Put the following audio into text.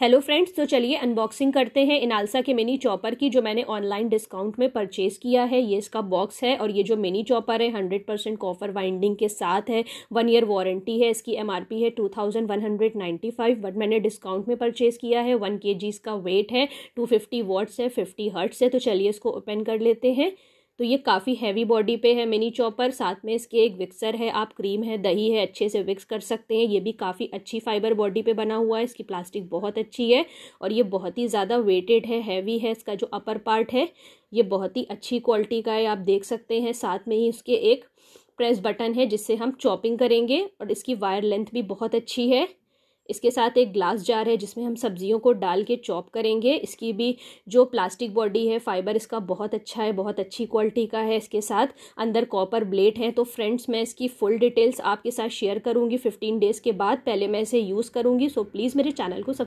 hello friends तो चलिए unboxing करते हैं इनालसा के मिनी चॉपर की जो मैंने ऑनलाइन डिस्काउंट में परचेज़ किया है ये इसका बॉक्स है और ये जो मिनी चॉपर है हंड्रेड परसेंट कॉफर वाइंडिंग के साथ है वन ईयर वारंटी है इसकी एमआरपी है two thousand one hundred ninety five but मैंने डिस्काउंट में परचेज़ किया है वन के जी इसका वेट है टू फिफ्टी वॉट्स है फिफ्टी हर्ट्स है तो चलिए इसको ओपन कर लेते हैं तो ये काफ़ी हैवी बॉडी पे है मिनी चॉपर साथ में इसके एक विक्सर है आप क्रीम है दही है अच्छे से विक्स कर सकते हैं ये भी काफ़ी अच्छी फाइबर बॉडी पे बना हुआ है इसकी प्लास्टिक बहुत अच्छी है और ये बहुत ही ज़्यादा वेटेड है हैवी है इसका जो अपर पार्ट है ये बहुत ही अच्छी क्वालिटी का है आप देख सकते हैं साथ में ही इसके एक प्रेस बटन है जिससे हम चॉपिंग करेंगे और इसकी वायर लेंथ भी बहुत अच्छी है इसके साथ एक ग्लास जार है जिसमें हम सब्जियों को डाल के चॉप करेंगे इसकी भी जो प्लास्टिक बॉडी है फाइबर इसका बहुत अच्छा है बहुत अच्छी क्वालिटी का है इसके साथ अंदर कॉपर ब्लेड है तो फ्रेंड्स मैं इसकी फुल डिटेल्स आपके साथ शेयर करूँगी फिफ्टीन डेज़ के बाद पहले मैं इसे यूज़ करूँगी सो प्लीज़ मेरे चैनल को सब